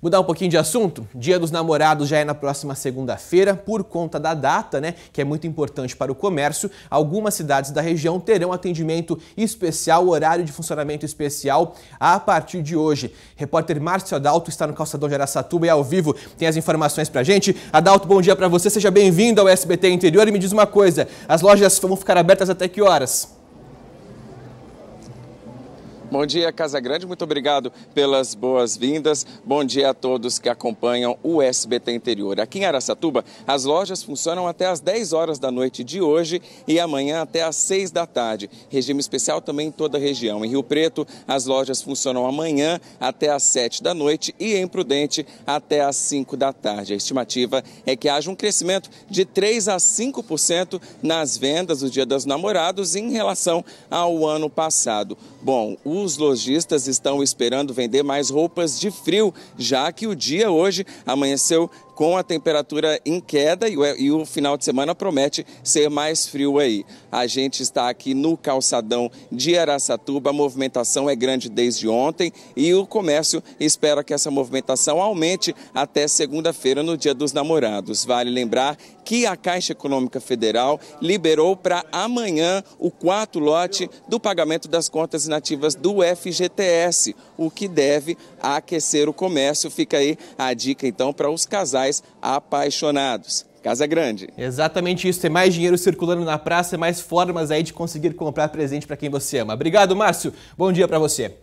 Mudar um pouquinho de assunto, Dia dos Namorados já é na próxima segunda-feira. Por conta da data, né, que é muito importante para o comércio, algumas cidades da região terão atendimento especial, horário de funcionamento especial a partir de hoje. Repórter Márcio Adalto está no calçadão de Aracatuba e é ao vivo tem as informações para a gente. Adalto, bom dia para você, seja bem-vindo ao SBT Interior e me diz uma coisa, as lojas vão ficar abertas até que horas? Bom dia, Casa Grande. Muito obrigado pelas boas-vindas. Bom dia a todos que acompanham o SBT Interior. Aqui em Aracatuba, as lojas funcionam até às 10 horas da noite de hoje e amanhã até às 6 da tarde. Regime especial também em toda a região. Em Rio Preto, as lojas funcionam amanhã até às 7 da noite e em Prudente até às 5 da tarde. A estimativa é que haja um crescimento de 3 a 5% nas vendas do Dia dos Namorados em relação ao ano passado. Bom, os lojistas estão esperando vender mais roupas de frio, já que o dia hoje amanheceu com a temperatura em queda e o, e o, final de semana promete ser mais frio aí. A gente está aqui no calçadão de Araçatuba, a movimentação é grande desde ontem e o comércio espera que essa movimentação aumente até segunda-feira, no Dia dos Namorados. Vale lembrar que a Caixa Econômica Federal liberou para amanhã o quarto lote do pagamento das contas inativas do FGTS, o que deve aquecer o comércio. Fica aí a dica então para os casais apaixonados. Casa Grande. Exatamente isso. Tem mais dinheiro circulando na praça, mais formas aí de conseguir comprar presente para quem você ama. Obrigado, Márcio. Bom dia para você.